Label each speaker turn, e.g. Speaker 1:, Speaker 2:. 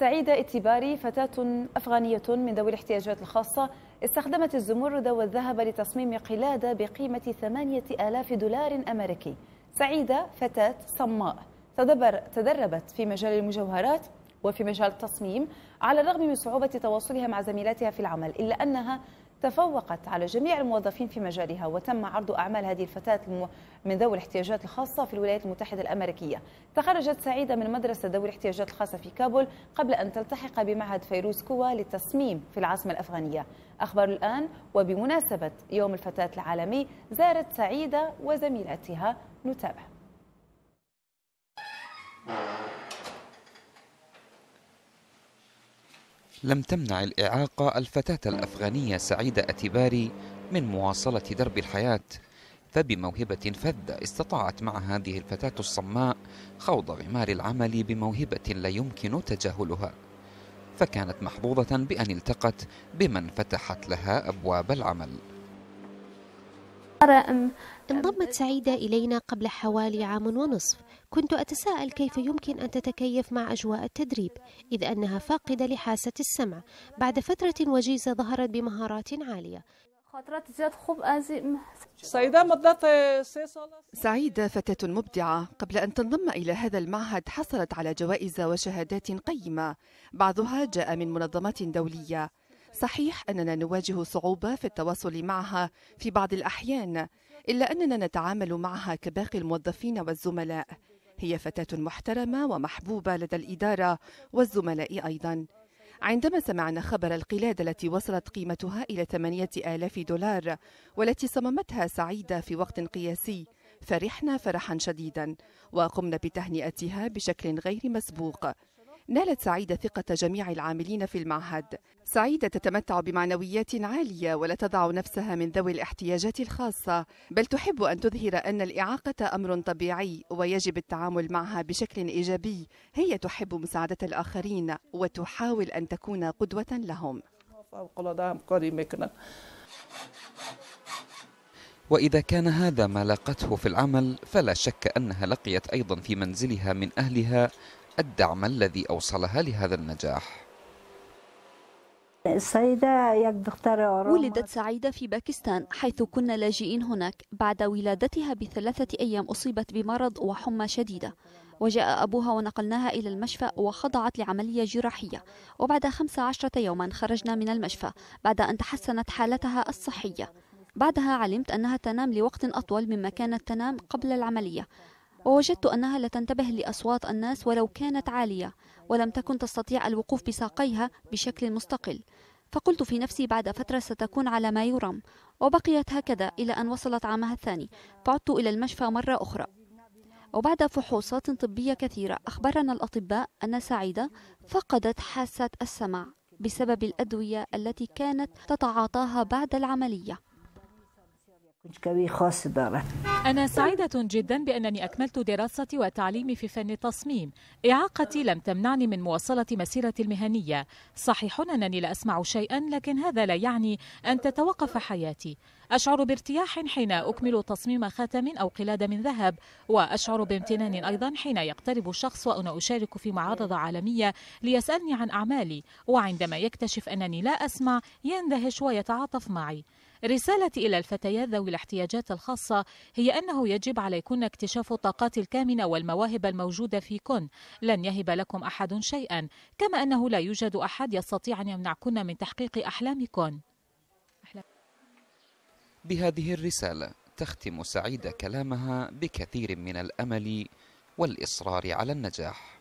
Speaker 1: سعيدة اتباري فتاة أفغانية من ذوي الاحتياجات الخاصة استخدمت الزمرد والذهب لتصميم قلادة بقيمة 8000 دولار أمريكي سعيدة فتاة صماء تدبر تدربت في مجال المجوهرات وفي مجال التصميم على الرغم من صعوبة تواصلها مع زميلاتها في العمل إلا أنها تفوقت على جميع الموظفين في مجالها وتم عرض أعمال هذه الفتاة من ذوي الاحتياجات الخاصة في الولايات المتحدة الأمريكية تخرجت سعيدة من مدرسة ذوي الاحتياجات الخاصة في كابول قبل أن تلتحق بمعهد فيروز كوا للتصميم في العاصمة الأفغانية أخبار الآن وبمناسبة يوم الفتاة العالمي زارت سعيدة وزميلاتها نتابع
Speaker 2: لم تمنع الإعاقة الفتاة الأفغانية سعيدة أتباري من مواصلة درب الحياة فبموهبة فذة استطاعت مع هذه الفتاة الصماء خوض غمار العمل بموهبة لا يمكن تجاهلها فكانت محظوظة بأن التقت بمن فتحت لها أبواب العمل
Speaker 3: انضمت سعيدة إلينا قبل حوالي عام ونصف كنت أتساءل كيف يمكن أن تتكيف مع أجواء التدريب إذ أنها فاقدة لحاسة السمع بعد فترة وجيزة ظهرت بمهارات
Speaker 4: عالية سعيدة فتاة مبدعة قبل أن تنضم إلى هذا المعهد حصلت على جوائز وشهادات قيمة بعضها جاء من منظمات دولية صحيح أننا نواجه صعوبة في التواصل معها في بعض الأحيان إلا أننا نتعامل معها كباقي الموظفين والزملاء هي فتاة محترمة ومحبوبة لدى الإدارة والزملاء أيضاً عندما سمعنا خبر القلادة التي وصلت قيمتها إلى 8000 دولار والتي صممتها سعيدة في وقت قياسي فرحنا فرحا شديدا وقمنا بتهنئتها بشكل غير مسبوق نالت سعيدة ثقة جميع العاملين في المعهد سعيدة تتمتع بمعنويات عالية ولا تضع نفسها من ذوي الاحتياجات الخاصة بل تحب أن تظهر أن الإعاقة أمر طبيعي ويجب التعامل معها بشكل إيجابي هي تحب مساعدة الآخرين وتحاول أن تكون قدوة لهم
Speaker 2: وإذا كان هذا ما لاقته في العمل فلا شك أنها لقيت أيضا في منزلها من أهلها الدعم الذي أوصلها لهذا النجاح
Speaker 3: ولدت سعيدة في باكستان حيث كنا لاجئين هناك بعد ولادتها بثلاثة أيام أصيبت بمرض وحمى شديدة وجاء أبوها ونقلناها إلى المشفى وخضعت لعملية جراحية وبعد 15 يوما خرجنا من المشفى بعد أن تحسنت حالتها الصحية بعدها علمت أنها تنام لوقت أطول مما كانت تنام قبل العملية ووجدت أنها لا تنتبه لأصوات الناس ولو كانت عالية ولم تكن تستطيع الوقوف بساقيها بشكل مستقل فقلت في نفسي بعد فترة ستكون على ما يرام وبقيت هكذا إلى أن وصلت عامها الثاني فعدت إلى المشفى مرة أخرى وبعد فحوصات طبية كثيرة أخبرنا الأطباء أن سعيدة فقدت حاسة السمع بسبب الأدوية التي كانت تتعاطاها
Speaker 5: بعد العملية أنا سعيدة جدا بأنني أكملت دراستي وتعليمي في فن التصميم إعاقتي لم تمنعني من مواصلة مسيرتي المهنية صحيح أنني لا أسمع شيئا لكن هذا لا يعني أن تتوقف حياتي أشعر بارتياح حين أكمل تصميم خاتم أو قلادة من ذهب وأشعر بامتنان أيضا حين يقترب شخص وأنا أشارك في معارضة عالمية ليسألني عن أعمالي وعندما يكتشف أنني لا أسمع يندهش ويتعاطف معي رسالتي إلى الفتيات ذوي الاحتياجات الخاصة هي أنه يجب عليكن اكتشاف الطاقات الكامنة والمواهب الموجودة فيكن لن يهب لكم أحد شيئا كما أنه لا يوجد أحد يستطيع أن يمنعكن من تحقيق أحلامكن
Speaker 2: بهذه الرسالة تختم سعيدة كلامها بكثير من الأمل والإصرار على النجاح